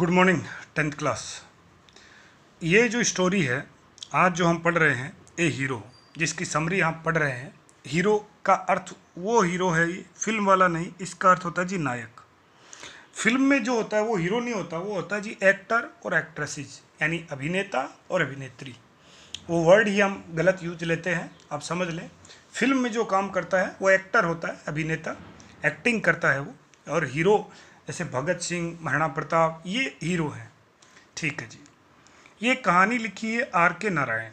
good morning tenth class ये जो story है आज जो हम पढ़ रहे हैं ए हीरो जिसकी समरी हम पढ़ रहे हैं हीरो का अर्थ वो हीरो है ये फिल्म वाला नहीं इसका अर्थ होता है जी नायक फिल्म में जो होता है वो हीरो नहीं होता वो होता है जी एक्टर और एक्ट्रेसिज यानी अभिनेता और अभिनेत्री वो वर्ड ही हम गलत यूज लेते हैं आप समझ लें फिल्म में जो काम करता है वो एक्टर होता है अभिनेता एक्टिंग करता है वो और हीरो जैसे भगत सिंह महाराणा प्रताप ये हीरो हैं ठीक है जी ये कहानी लिखी है आर के नारायण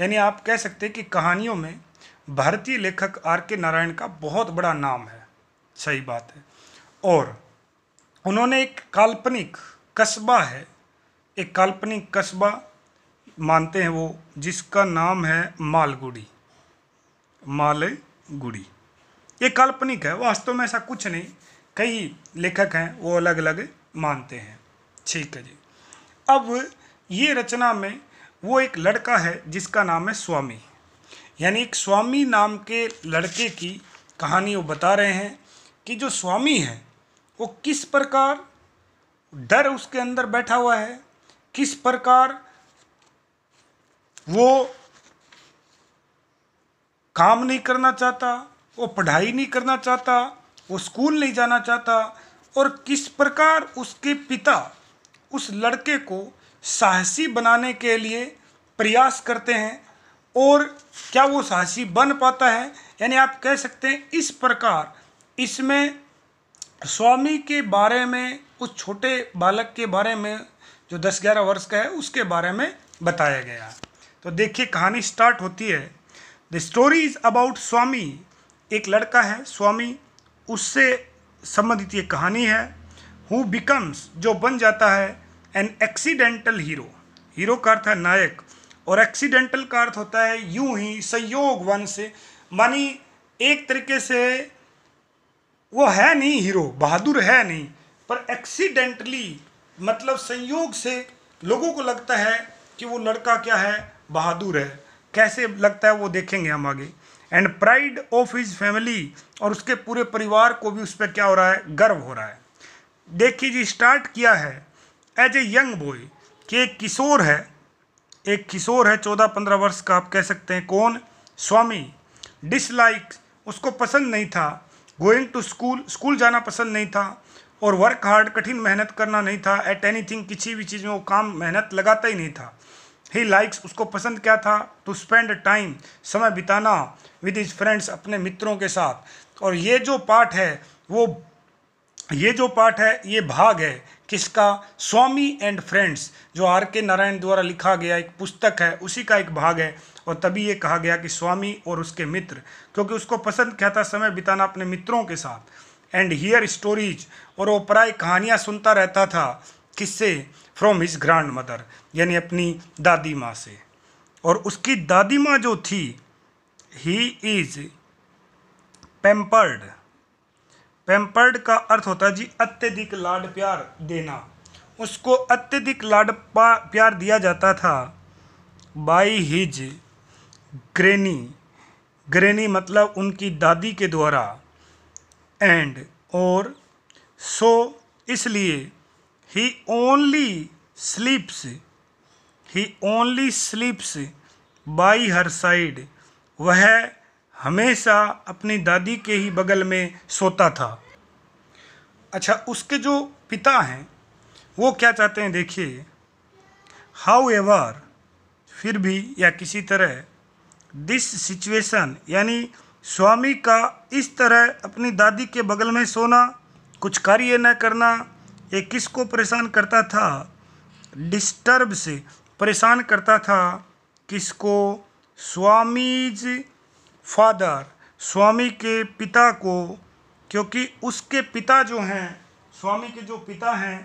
यानी आप कह सकते हैं कि कहानियों में भारतीय लेखक आर के नारायण का बहुत बड़ा नाम है सही बात है और उन्होंने एक काल्पनिक कस्बा है एक काल्पनिक कस्बा मानते हैं वो जिसका नाम है मालगुड़ी मालगुड़ी ये काल्पनिक है वास्तव में ऐसा कुछ नहीं कई लेखक हैं वो अलग अलग मानते हैं ठीक है जी अब ये रचना में वो एक लड़का है जिसका नाम है स्वामी यानी एक स्वामी नाम के लड़के की कहानी वो बता रहे हैं कि जो स्वामी है वो किस प्रकार डर उसके अंदर बैठा हुआ है किस प्रकार वो काम नहीं करना चाहता वो पढ़ाई नहीं करना चाहता वो स्कूल नहीं जाना चाहता और किस प्रकार उसके पिता उस लड़के को साहसी बनाने के लिए प्रयास करते हैं और क्या वो साहसी बन पाता है यानी आप कह सकते हैं इस प्रकार इसमें स्वामी के बारे में उस छोटे बालक के बारे में जो दस ग्यारह वर्ष का है उसके बारे में बताया गया तो देखिए कहानी स्टार्ट होती है the story is about Swami एक लड़का है स्वामी उससे संबंधित ये कहानी है हु बिकम्स जो बन जाता है एन एक्सीडेंटल हीरो हीरो का अर्थ है नायक और एक्सीडेंटल का अर्थ होता है यूं ही संयोग वन से मानी एक तरीके से वो है नहीं हीरो बहादुर है नहीं पर एक्सीडेंटली मतलब संयोग से लोगों को लगता है कि वो लड़का क्या है बहादुर है कैसे लगता है वो देखेंगे हम आगे and pride of his family और उसके पूरे परिवार को भी उस पर क्या हो रहा है गर्व हो रहा है देखिए जी स्टार्ट किया है एज ए यंग बॉय कि एक किशोर है एक किशोर है चौदह पंद्रह वर्ष का आप कह सकते हैं कौन स्वामी डिसलाइक उसको पसंद नहीं था गोइंग टू स्कूल स्कूल जाना पसंद नहीं था और वर्क हार्ड कठिन मेहनत करना नहीं था एट एनी थिंग किसी भी चीज़ में वो काम मेहनत लगाता ही नहीं था ही लाइक्स उसको पसंद क्या था टू स्पेंड टाइम समय बिताना विद हिज फ्रेंड्स अपने मित्रों के साथ और ये जो पार्ट है वो ये जो पार्ट है ये भाग है किसका स्वामी एंड फ्रेंड्स जो आर के नारायण द्वारा लिखा गया एक पुस्तक है उसी का एक भाग है और तभी ये कहा गया कि स्वामी और उसके मित्र क्योंकि उसको पसंद क्या था समय बिताना अपने मित्रों के साथ एंड हियर स्टोरीज और वो प्राय कहानियाँ सुनता रहता था किससे फ्रॉम हिज ग्रांड मदर यानी अपनी दादी माँ से और उसकी दादी माँ जो थी ही इज पेम्पर्ड पेम्पर्ड का अर्थ होता है जी अत्यधिक लाड प्यार देना उसको अत्यधिक लाड प्यार दिया जाता था बाई हिज ग्रेनी ग्रेनी मतलब उनकी दादी के द्वारा एंड और सो so, इसलिए he only sleeps he only sleeps by her side वह हमेशा अपनी दादी के ही बगल में सोता था अच्छा उसके जो पिता हैं वो क्या चाहते हैं देखिए हाउ एवर फिर भी या किसी तरह दिस सिचुएशन यानी स्वामी का इस तरह अपनी दादी के बगल में सोना कुछ कार्य न करना ये किसको परेशान करता था डिस्टर्ब से परेशान करता था किसको स्वामीज फादर स्वामी के पिता को क्योंकि उसके पिता जो हैं स्वामी के जो पिता हैं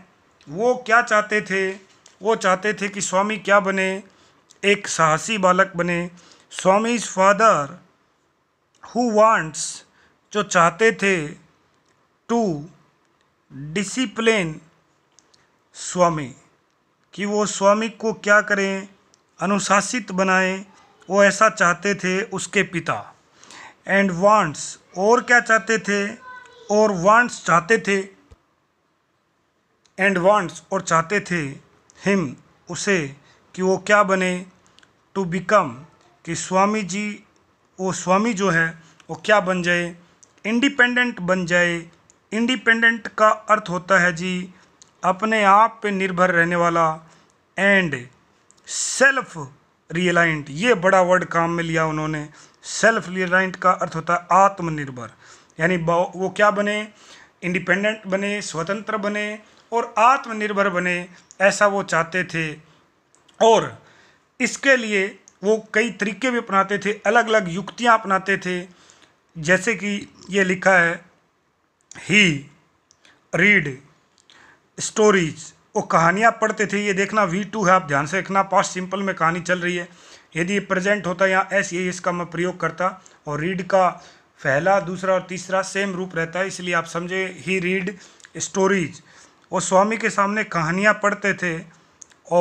वो क्या चाहते थे वो चाहते थे कि स्वामी क्या बने एक साहसी बालक बने स्वामीज फादर हु वांट्स जो चाहते थे टू डिसिप्लिन स्वामी कि वो स्वामी को क्या करें अनुशासित बनाएं वो ऐसा चाहते थे उसके पिता एंड वांट्स और क्या चाहते थे और वांट्स चाहते थे एंड वांट्स और चाहते थे हिम उसे कि वो क्या बने टू बिकम कि स्वामी जी वो स्वामी जो है वो क्या बन जाए इंडिपेंडेंट बन जाए इंडिपेंडेंट का अर्थ होता है जी अपने आप पे निर्भर रहने वाला एंड सेल्फ रियलाइंट ये बड़ा वर्ड काम में लिया उन्होंने सेल्फ रियलाइंट का अर्थ होता है आत्मनिर्भर यानी वो क्या बने इंडिपेंडेंट बने स्वतंत्र बने और आत्मनिर्भर बने ऐसा वो चाहते थे और इसके लिए वो कई तरीके भी अपनाते थे अलग अलग युक्तियाँ अपनाते थे जैसे कि ये लिखा है ही रीड स्टोरीज वो कहानियाँ पढ़ते थे ये देखना वी टू है आप ध्यान से देखना पास्ट सिंपल में कहानी चल रही है यदि ये प्रेजेंट होता यहाँ एस ये इसका मैं प्रयोग करता और रीड का पहला दूसरा और तीसरा सेम रूप रहता है इसलिए आप समझे ही रीड स्टोरीज और स्वामी के सामने कहानियाँ पढ़ते थे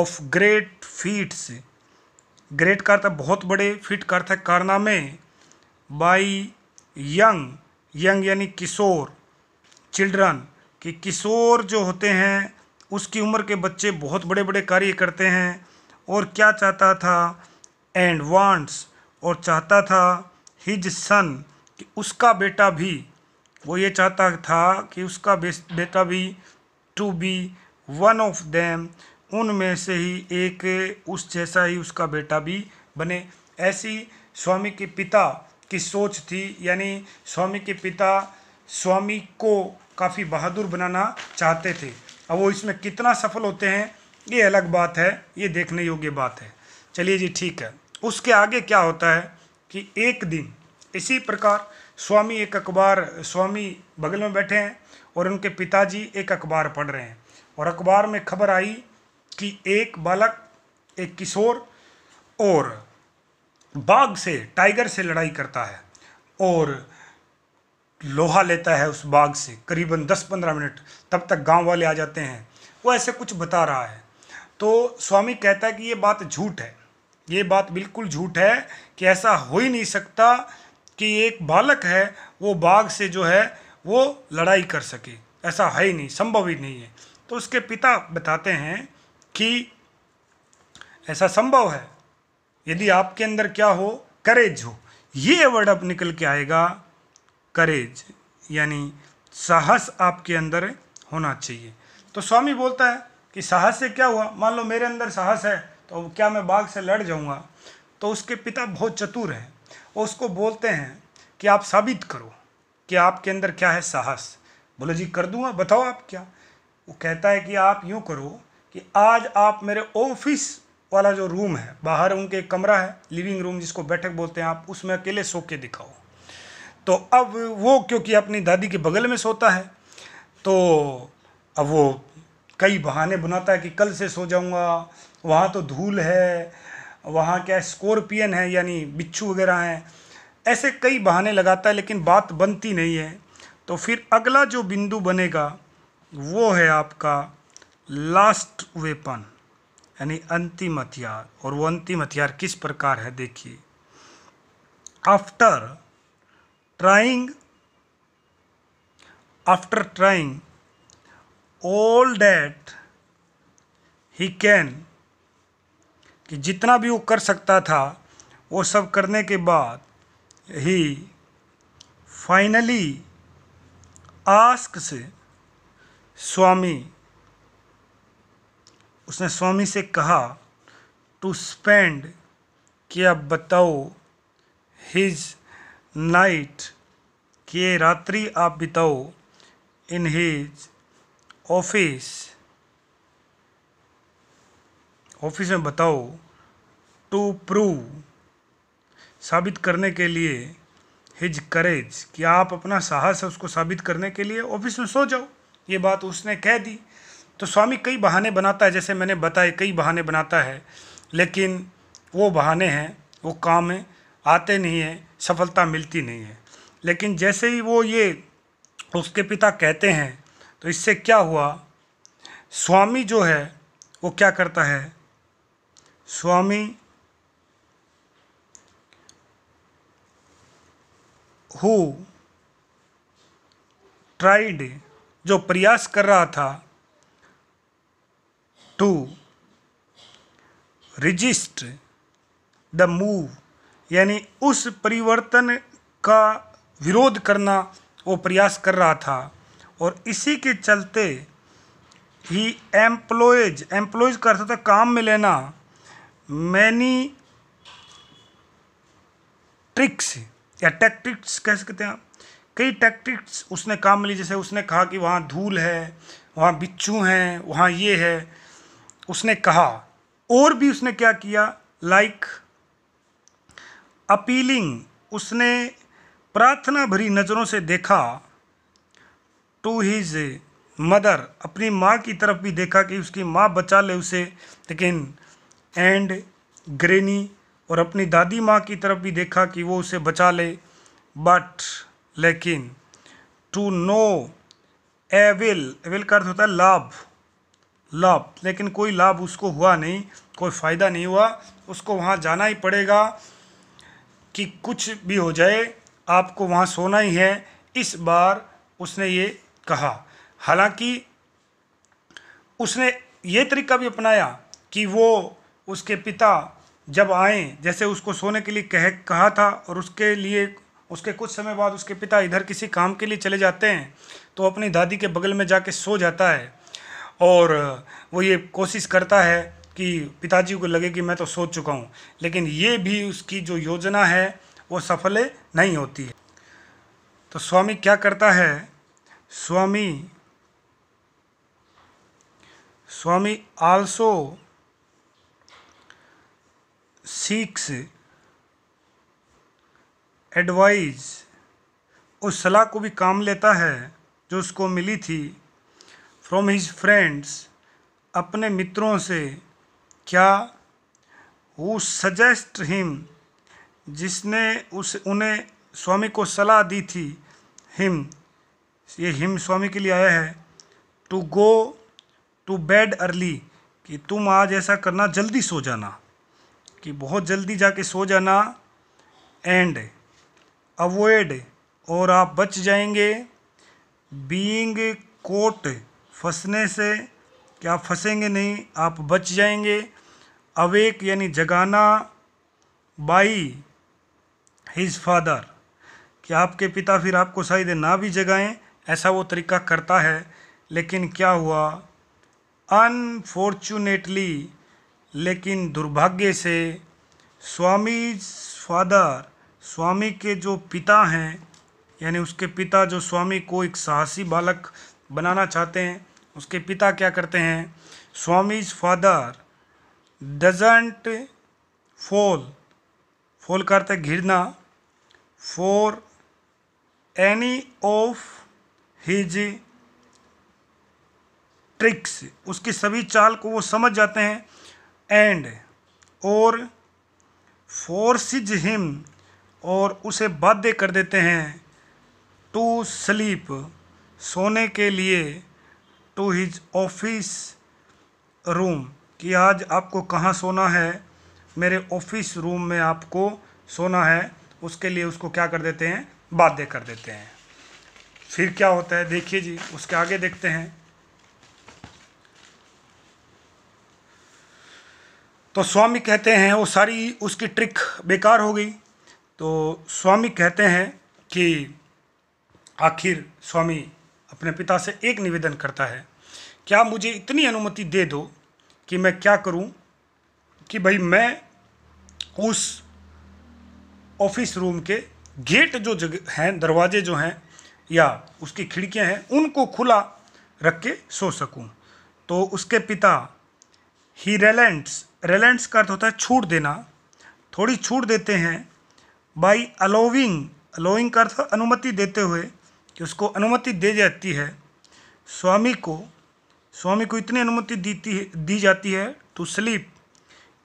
ऑफ ग्रेट फीट्स ग्रेट का अर्थ बहुत बड़े फिट का अर्थ कारनामे बाई यंग यंग यानी किशोर चिल्ड्रन कि किशोर जो होते हैं उसकी उम्र के बच्चे बहुत बड़े बड़े कार्य करते हैं और क्या चाहता था एंड वांट्स और चाहता था हिज सन कि उसका बेटा भी वो ये चाहता था कि उसका बेटा भी to be one of them उनमें से ही एक उस जैसा ही उसका बेटा भी बने ऐसी स्वामी के पिता की सोच थी यानी स्वामी के पिता स्वामी को काफ़ी बहादुर बनाना चाहते थे अब वो इसमें कितना सफल होते हैं ये अलग बात है ये देखने योग्य बात है चलिए जी ठीक है उसके आगे क्या होता है कि एक दिन इसी प्रकार स्वामी एक अखबार स्वामी बगल में बैठे हैं और उनके पिताजी एक अखबार पढ़ रहे हैं और अखबार में खबर आई कि एक बालक एक किशोर और बाघ से टाइगर से लड़ाई करता है और लोहा लेता है उस बाग से करीबन 10-15 मिनट तब तक गांव वाले आ जाते हैं वो ऐसे कुछ बता रहा है तो स्वामी कहता है कि ये बात झूठ है ये बात बिल्कुल झूठ है कि ऐसा हो ही नहीं सकता कि एक बालक है वो बाघ से जो है वो लड़ाई कर सके ऐसा है ही नहीं संभव ही नहीं है तो उसके पिता बताते हैं कि ऐसा संभव है यदि आपके अंदर क्या हो करेज हो ये वर्ड अब निकल के आएगा करेज यानी साहस आपके अंदर होना चाहिए तो स्वामी बोलता है कि साहस से क्या हुआ मान लो मेरे अंदर साहस है तो क्या मैं बाघ से लड़ जाऊंगा तो उसके पिता बहुत चतुर हैं उसको बोलते हैं कि आप साबित करो कि आपके अंदर क्या है साहस बोलो जी कर दूंगा बताओ आप क्या वो कहता है कि आप यूँ करो कि आज आप मेरे ऑफिस वाला जो रूम है बाहर उनके कमरा है लिविंग रूम जिसको बैठक बोलते हैं आप उसमें अकेले सो के दिखाओ तो अब वो क्योंकि अपनी दादी के बगल में सोता है तो अब वो कई बहाने बनाता है कि कल से सो जाऊंगा वहाँ तो धूल है वहाँ क्या स्कॉर्पियन है यानी बिच्छू वगैरह हैं ऐसे कई बहाने लगाता है लेकिन बात बनती नहीं है तो फिर अगला जो बिंदु बनेगा वो है आपका लास्ट वेपन यानी अंतिम हथियार और वो अंतिम हथियार किस प्रकार है देखिए after trying after trying all that he can कि जितना भी वो कर सकता था वो सब करने के बाद ही फाइनली आस्क से स्वामी उसने स्वामी से कहा टू स्पेंड कि अब बताओ हिज नाइट के रात्रि आप बिताओ इन हिज ऑफिस ऑफिस में बताओ टू प्रूव साबित करने के लिए हिज करेज कि आप अपना साहस है उसको साबित करने के लिए ऑफिस में सो जाओ ये बात उसने कह दी तो स्वामी कई बहाने बनाता है जैसे मैंने बताए कई बहाने बनाता है लेकिन वो बहाने हैं वो काम है आते नहीं हैं सफलता मिलती नहीं है लेकिन जैसे ही वो ये उसके पिता कहते हैं तो इससे क्या हुआ स्वामी जो है वो क्या करता है स्वामी हु ट्राइड जो प्रयास कर रहा था टू रजिस्ट द मूव यानी उस परिवर्तन का विरोध करना वो प्रयास कर रहा था और इसी के चलते ही एम्प्लॉयज एम्प्लॉयज का अर्थ था काम में लेना मैनी ट्रिक्स या टैक्टिक्स कह सकते हैं कई टैक्टिक्स उसने काम में ली जैसे उसने कहा कि वहाँ धूल है वहाँ बिच्छू हैं वहाँ ये है उसने कहा और भी उसने क्या किया लाइक like, अपीलिंग उसने प्रार्थना भरी नज़रों से देखा टू हीज मदर अपनी माँ की तरफ भी देखा कि उसकी माँ बचा ले उसे लेकिन एंड ग्रेनी और अपनी दादी माँ की तरफ भी देखा कि वो उसे बचा ले बट लेकिन टू नो एविल एविल का अर्थ होता है लाभ लाभ लेकिन कोई लाभ उसको हुआ नहीं कोई फ़ायदा नहीं हुआ उसको वहाँ जाना ही पड़ेगा कि कुछ भी हो जाए आपको वहाँ सोना ही है इस बार उसने ये कहा हालांकि उसने ये तरीका भी अपनाया कि वो उसके पिता जब आए जैसे उसको सोने के लिए कह कहा था और उसके लिए उसके कुछ समय बाद उसके पिता इधर किसी काम के लिए चले जाते हैं तो अपनी दादी के बगल में जाके सो जाता है और वो ये कोशिश करता है कि पिताजी को लगे कि मैं तो सोच चुका हूँ लेकिन ये भी उसकी जो योजना है वो सफल नहीं होती है तो स्वामी क्या करता है Swami Swami also seeks advice उस सलाह को भी काम लेता है जो उसको मिली थी फ्रॉम हिज फ्रेंड्स अपने मित्रों से क्या वो सजेस्ट हिम जिसने उस उन्हें स्वामी को सलाह दी थी हिम ये हिम स्वामी के लिए आया है to go to bed early कि तुम आज ऐसा करना जल्दी सो जाना कि बहुत जल्दी जाके सो जाना एंड अवॉइड और आप बच जाएंगे बीइंग कोट फंसने से कि आप फंसेंगे नहीं आप बच जाएंगे अवेक यानी जगाना बाई हिज फादर कि आपके पिता फिर आपको शायद ना भी जगाएं ऐसा वो तरीका करता है लेकिन क्या हुआ अनफॉर्चुनेटली लेकिन दुर्भाग्य से स्वामी फादर स्वामी के जो पिता हैं यानी उसके पिता जो स्वामी को एक साहसी बालक बनाना चाहते हैं उसके पिता क्या करते हैं Swami's father doesn't fall fall करते घिरना for any of his tricks उसकी सभी चाल को वो समझ जाते हैं एंड और फोर्सिज हिम और उसे बाध्य कर देते हैं टू स्लीप सोने के लिए टू हिज ऑफिस रूम कि आज आपको कहाँ सोना है मेरे ऑफिस रूम में आपको सोना है उसके लिए उसको क्या कर देते हैं बाध्य कर देते हैं फिर क्या होता है देखिए जी उसके आगे देखते हैं तो स्वामी कहते हैं वो सारी उसकी ट्रिक बेकार हो गई तो स्वामी कहते हैं कि आखिर स्वामी अपने पिता से एक निवेदन करता है क्या मुझे इतनी अनुमति दे दो कि मैं क्या करूं कि भाई मैं उस ऑफिस रूम के गेट जो जगह हैं दरवाजे जो हैं या उसकी खिड़कियां हैं उनको खुला रख के सो सकूं तो उसके पिता ही रेलेंट्स रेलेंट्स का अर्थ होता है छूट देना थोड़ी छूट देते हैं बाई अलोविंग अलोइंग का अर्थ अनुमति देते हुए कि उसको अनुमति दे जाती है स्वामी को स्वामी को इतनी अनुमति दीती दी जाती है टू स्लीप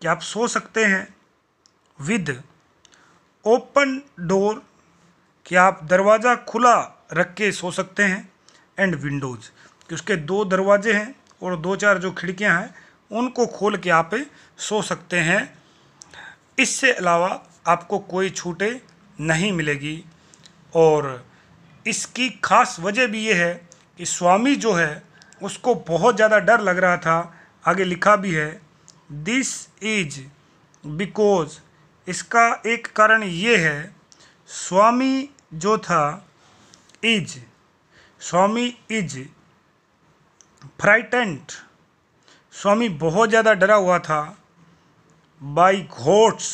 कि आप सो सकते हैं विद ओपन डोर कि आप दरवाज़ा खुला रख के सो सकते हैं एंड विंडोज़ कि उसके दो दरवाजे हैं और दो चार जो खिड़कियां हैं उनको खोल के आप सो सकते हैं इससे अलावा आपको कोई छूटे नहीं मिलेगी और इसकी खास वजह भी ये है कि स्वामी जो है उसको बहुत ज़्यादा डर लग रहा था आगे लिखा भी है दिस इज बिकॉज इसका एक कारण ये है स्वामी जो था इज स्वामी इज फ्राइटेंट स्वामी बहुत ज़्यादा डरा हुआ था बाई घोट्स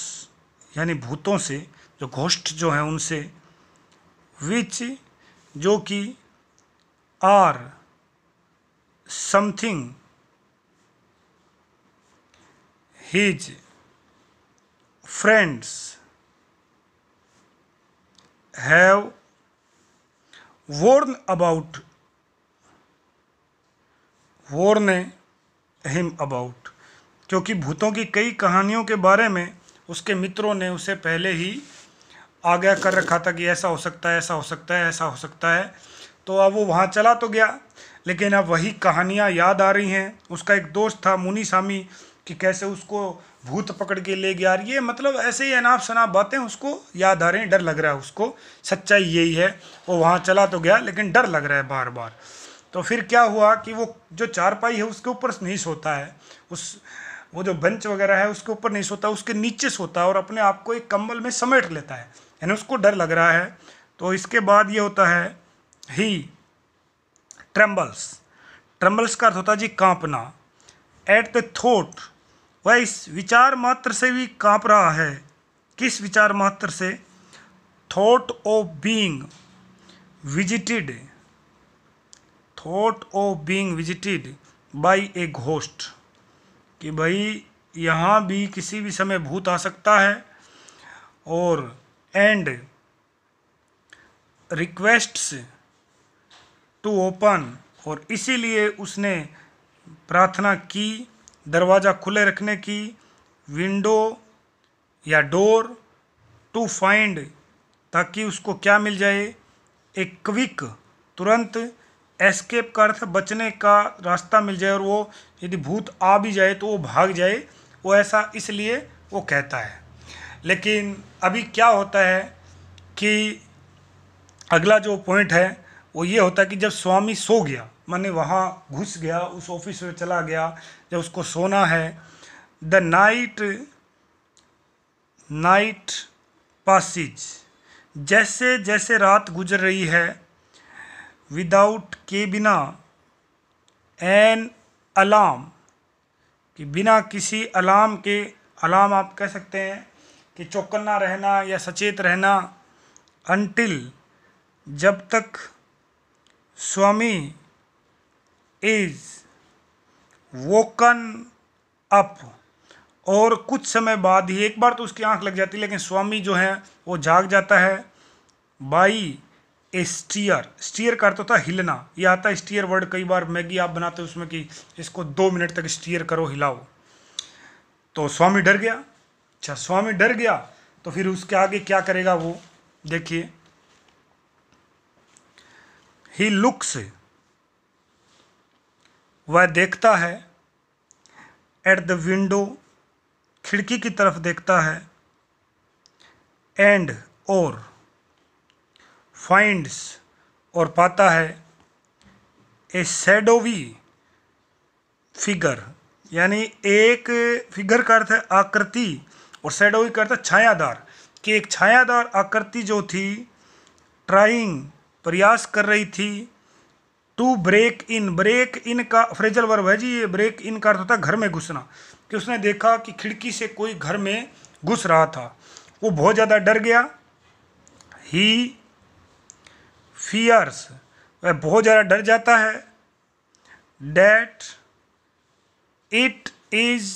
यानी भूतों से जो घोष्ट जो हैं उनसे विच जो कि are something his friends have worn about worn him about क्योंकि भूतों की कई कहानियों के बारे में उसके मित्रों ने उसे पहले ही आगे कर रखा था कि ऐसा हो सकता है ऐसा हो सकता है ऐसा हो सकता है तो अब वो वहाँ चला तो गया लेकिन अब वही कहानियाँ याद आ रही हैं उसका एक दोस्त था मुनी सामी कि कैसे उसको भूत पकड़ के ले गया ये मतलब ऐसे ही अनाप शनाप बातें उसको याद आ रही हैं डर लग रहा है उसको सच्चाई यही है वो वहाँ चला तो गया लेकिन डर लग रहा है बार बार तो फिर क्या हुआ कि वो जो चारपाई है उसके ऊपर नहीं सोता है उस वो जो बंच वगैरह है उसके ऊपर नहीं सोता उसके नीचे सोता है और अपने आप को एक कंबल में समेट लेता है यानी उसको डर लग रहा है तो इसके बाद ये होता है ही ट्रम्बल्स ट्रम्बल्स का अर्थ होता है जी कांपना एट द थोट वह इस विचार मात्र से भी कांप रहा है किस विचार मात्र से thought of being visited thought of being visited by a ghost कि भाई यहाँ भी किसी भी समय भूत आ सकता है और एंड रिक्वेस्ट्स टू ओपन और इसीलिए उसने प्रार्थना की दरवाज़ा खुले रखने की विंडो या डोर टू फाइंड ताकि उसको क्या मिल जाए एक क्विक तुरंत एस्केप का अर्थ बचने का रास्ता मिल जाए और वो यदि भूत आ भी जाए तो वो भाग जाए वो ऐसा इसलिए वो कहता है लेकिन अभी क्या होता है कि अगला जो पॉइंट है वो ये होता है कि जब स्वामी सो गया माने वहाँ घुस गया उस ऑफिस में चला गया जब उसको सोना है द नाइट नाइट पासिज जैसे जैसे रात गुजर रही है विदाउट के बिना एन अलार्म कि बिना किसी अलार्म के अलार्म आप कह सकते हैं कि चौकन्ना रहना या सचेत रहना अनटिल जब तक स्वामी इज वोकन अप और कुछ समय बाद ही एक बार तो उसकी आंख लग जाती है लेकिन स्वामी जो है वो जाग जाता है बाई ए स्टीयर स्टीयर का अर्थ होता है हिलना यह आता है स्टीयर वर्ड कई बार मैगी आप बनाते हो उसमें कि इसको दो मिनट तक स्टीयर करो हिलाओ तो स्वामी डर गया अच्छा स्वामी डर गया तो फिर उसके आगे क्या करेगा वो देखिए ही लुक्स वह देखता है एट द विंडो खिड़की की तरफ देखता है एंड और फाइंड्स और पाता है ए सैडोवी फिगर यानी एक फिगर का अर्थ है आकृति और शेडो का करता छायादार कि एक छायादार आकृति जो थी ट्राइंग प्रयास कर रही थी to break in break in का फ्रेजल वर्ब है जी ये ब्रेक इन का अर्थ होता है घर में घुसना कि उसने देखा कि खिड़की से कोई घर में घुस रहा था वो बहुत ज़्यादा डर गया ही फियर्स वह बहुत ज़्यादा डर जाता है that it is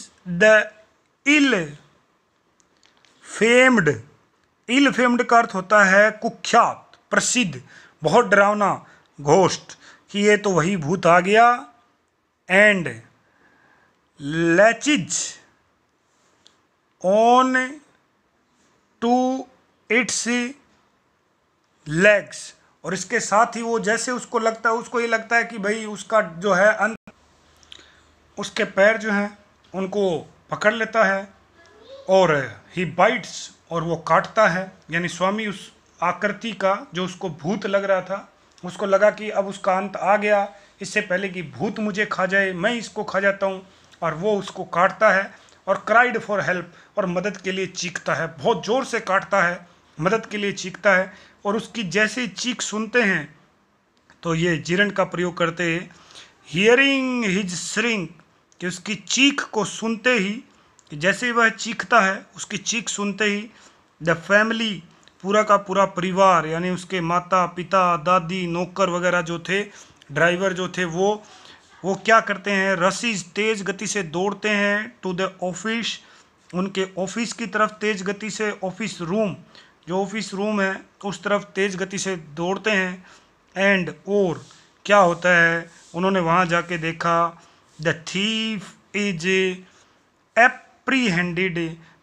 the ill famed ill famed का अर्थ होता है कुख्यात प्रसिद्ध बहुत डरावना घोष्ट कि ये तो वही भूत आ गया and latches on to its legs और इसके साथ ही वो जैसे उसको लगता है उसको ये लगता है कि भाई उसका जो है अंत उसके पैर जो हैं उनको पकड़ लेता है और ही बाइट्स और वो काटता है यानी स्वामी उस आकृति का जो उसको भूत लग रहा था उसको लगा कि अब उसका अंत आ गया इससे पहले कि भूत मुझे खा जाए मैं इसको खा जाता हूँ और वो उसको काटता है और क्राइड फॉर हेल्प और मदद के लिए चीखता है बहुत ज़ोर से काटता है मदद के लिए चीखता है और उसकी जैसे चीख सुनते हैं तो ये जिरण का प्रयोग करते हैं हियरिंग हिज श्रिंक कि उसकी चीख को सुनते ही कि जैसे ही वह चीखता है उसकी चीख सुनते ही द फैमिली पूरा का पूरा परिवार यानी उसके माता पिता दादी नौकर वगैरह जो थे ड्राइवर जो थे वो वो क्या करते हैं रस्सी तेज़ गति से दौड़ते हैं टू द ऑफिस उनके ऑफिस की तरफ तेज़ गति से ऑफिस रूम जो ऑफिस रूम है उस तरफ तेज़ गति से दौड़ते हैं एंड और क्या होता है उन्होंने वहाँ जाके देखा the thief is ap apprehended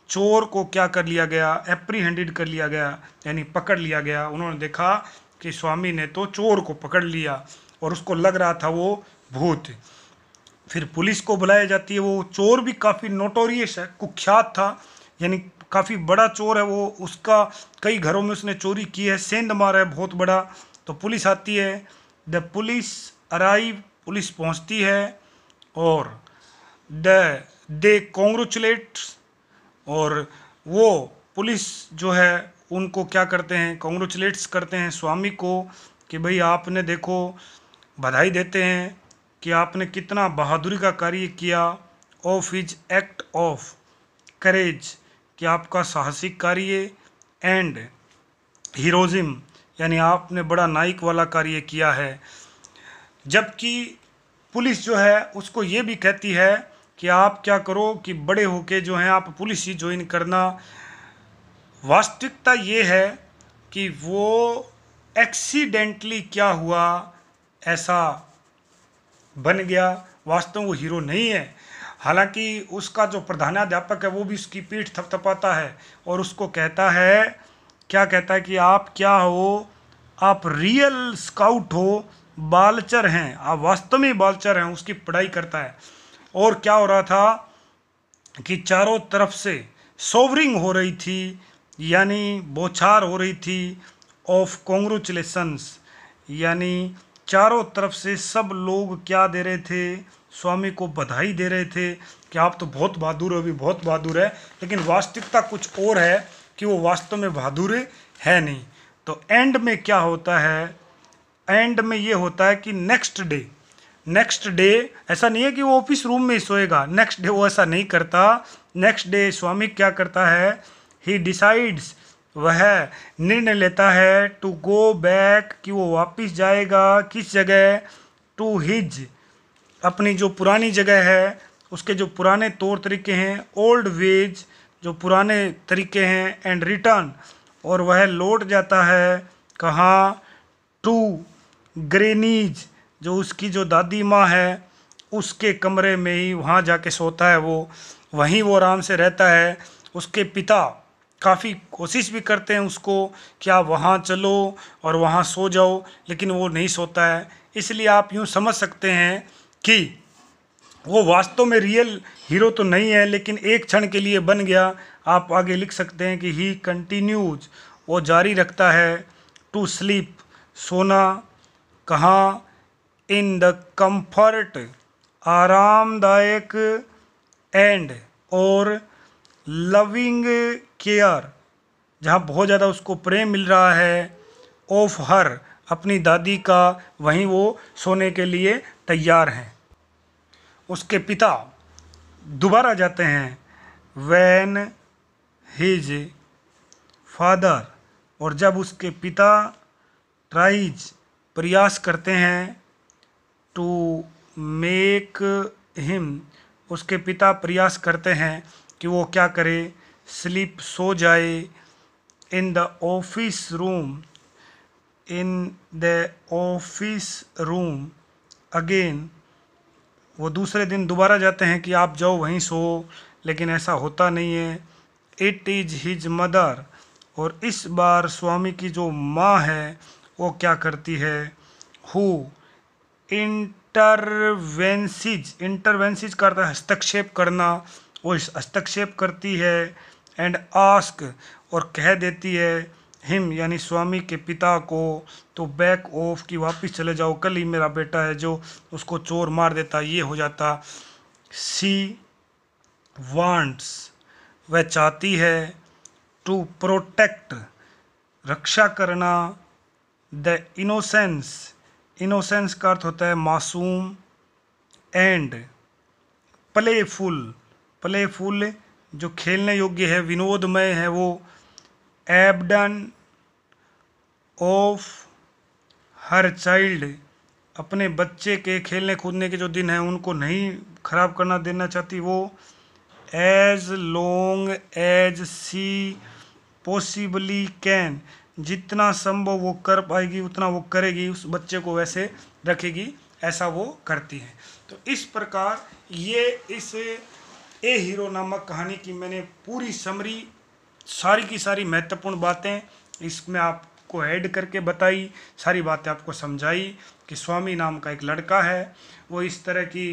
चोर को क्या कर लिया गया एप्रीहेंडेड कर लिया गया यानी पकड़ लिया गया उन्होंने देखा कि स्वामी ने तो चोर को पकड़ लिया और उसको लग रहा था वो भूत फिर पुलिस को बुलाया जाती है वो चोर भी काफ़ी नोटोरियस है कुख्यात था यानी काफ़ी बड़ा चोर है वो उसका कई घरों में उसने चोरी की है सेंध मारा है बहुत बड़ा तो पुलिस आती है द पुलिस अराइव पुलिस पहुंचती है और द दे कॉन्ग्रेचुलेट और वो पुलिस जो है उनको क्या करते हैं कॉन्ग्रेचुलेट्स करते हैं स्वामी को कि भाई आपने देखो बधाई देते हैं कि आपने कितना बहादुरी का कार्य किया of his act of courage कि आपका साहसिक कार्य एंड हीरोज़म यानी आपने बड़ा नाइक वाला कार्य किया है जबकि पुलिस जो है उसको ये भी कहती है कि आप क्या करो कि बड़े होके जो हैं आप पुलिस ही ज्वाइन करना वास्तविकता ये है कि वो एक्सीडेंटली क्या हुआ ऐसा बन गया वास्तव में वो हीरो नहीं है हालांकि उसका जो प्रधानाध्यापक है वो भी उसकी पीठ थपथपाता है और उसको कहता है क्या कहता है कि आप क्या हो आप रियल स्काउट हो बालचर हैं आप वास्तव में बालचर हैं उसकी पढ़ाई करता है और क्या हो रहा था कि चारों तरफ से सोवरिंग हो रही थी यानी बोछार हो रही थी ऑफ कॉन्ग्रेचुलेसन्स यानी चारों तरफ से सब लोग क्या दे रहे थे स्वामी को बधाई दे रहे थे कि आप तो बहुत बहादुर हो अभी बहुत बहादुर है लेकिन वास्तविकता कुछ और है कि वो वास्तव में बहादुर है नहीं तो एंड में क्या होता है एंड में ये होता है कि नेक्स्ट डे नेक्स्ट डे ऐसा नहीं है कि वो ऑफिस रूम में ही सोएगा नेक्स्ट डे वो ऐसा नहीं करता नेक्स्ट डे स्वामी क्या करता है ही डिसाइड्स वह निर्णय लेता है टू गो बैक कि वो वापस जाएगा किस जगह टू हिज अपनी जो पुरानी जगह है उसके जो पुराने तौर तरीके हैं ओल्ड वेज जो पुराने तरीके हैं एंड रिटर्न और वह लौट जाता है कहाँ टू ग्रेनीज जो उसकी जो दादी माँ है उसके कमरे में ही वहाँ के सोता है वो वहीं वो आराम से रहता है उसके पिता काफ़ी कोशिश भी करते हैं उसको कि आप वहाँ चलो और वहाँ सो जाओ लेकिन वो नहीं सोता है इसलिए आप यूँ समझ सकते हैं कि वो वास्तव में रियल हीरो तो नहीं है लेकिन एक क्षण के लिए बन गया आप आगे लिख सकते हैं कि ही कंटिन्यूज वो जारी रखता है टू स्लीप सोना कहाँ इन द कंफर्ट आरामदायक एंड और लविंग केयर जहाँ बहुत ज़्यादा उसको प्रेम मिल रहा है ऑफ हर अपनी दादी का वहीं वो सोने के लिए तैयार हैं उसके पिता दोबारा जाते हैं वैन हिज फादर और जब उसके पिता ट्राइज प्रयास करते हैं टू मेक हिम उसके पिता प्रयास करते हैं कि वो क्या करे स्लीप सो जाए in the office room in the office room again वो दूसरे दिन दोबारा जाते हैं कि आप जाओ वहीं सो लेकिन ऐसा होता नहीं है इट इज़ हिज मदर और इस बार स्वामी की जो माँ है वो क्या करती है हु इंटरवेंसीज इंटरवेंसीज करता है हस्तक्षेप करना वो हस्तक्षेप करती है एंड आस्क और कह देती है हिम यानी स्वामी के पिता को तो बैक ऑफ कि वापस चले जाओ कल ही मेरा बेटा है जो उसको चोर मार देता ये हो जाता सी वांट्स वह चाहती है टू प्रोटेक्ट रक्षा करना द इनोसेंस इनोसेंस का अर्थ होता है मासूम एंड प्लेफुल प्लेफुल जो खेलने योग्य है विनोदमय है वो एबडन ऑफ हर चाइल्ड अपने बच्चे के खेलने कूदने के जो दिन हैं उनको नहीं खराब करना देना चाहती वो as long as she possibly can जितना संभव वो कर पाएगी उतना वो करेगी उस बच्चे को वैसे रखेगी ऐसा वो करती है तो इस प्रकार ये इस ए हीरो नामक कहानी की मैंने पूरी समरी सारी की सारी महत्वपूर्ण बातें इसमें आपको ऐड करके बताई सारी बातें आपको समझाई कि स्वामी नाम का एक लड़का है वो इस तरह की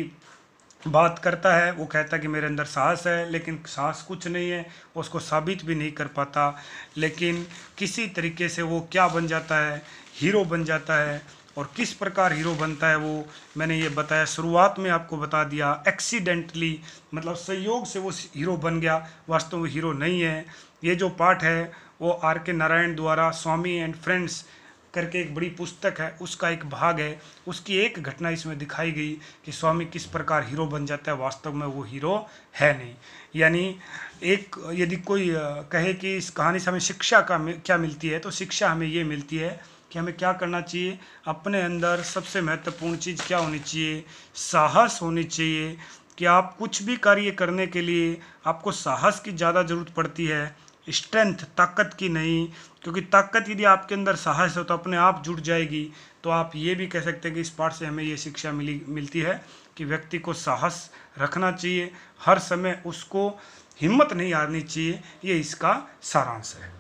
बात करता है वो कहता है कि मेरे अंदर साहस है लेकिन साहस कुछ नहीं है उसको साबित भी नहीं कर पाता लेकिन किसी तरीके से वो क्या बन जाता है हीरो बन जाता है और किस प्रकार हीरो बनता है वो मैंने ये बताया शुरुआत में आपको बता दिया एक्सीडेंटली मतलब संयोग से वो हीरो बन गया वास्तव में हीरो नहीं है ये जो पाठ है वो आर के नारायण द्वारा स्वामी एंड फ्रेंड्स करके एक बड़ी पुस्तक है उसका एक भाग है उसकी एक घटना इसमें दिखाई गई कि स्वामी किस प्रकार हीरो बन जाता है वास्तव में वो हीरो है नहीं यानी एक यदि कोई कहे कि इस कहानी से हमें शिक्षा का क्या मिलती है तो शिक्षा हमें ये मिलती है कि हमें क्या करना चाहिए अपने अंदर सबसे महत्वपूर्ण चीज़ क्या होनी चाहिए साहस होनी चाहिए कि आप कुछ भी कार्य करने के लिए आपको साहस की ज़्यादा ज़रूरत पड़ती है स्ट्रेंथ ताकत की नहीं क्योंकि ताकत यदि आपके अंदर साहस हो तो अपने आप जुट जाएगी तो आप ये भी कह सकते हैं कि इस पाठ से हमें ये शिक्षा मिली मिलती है कि व्यक्ति को साहस रखना चाहिए हर समय उसको हिम्मत नहीं हारनी चाहिए ये इसका सारांश है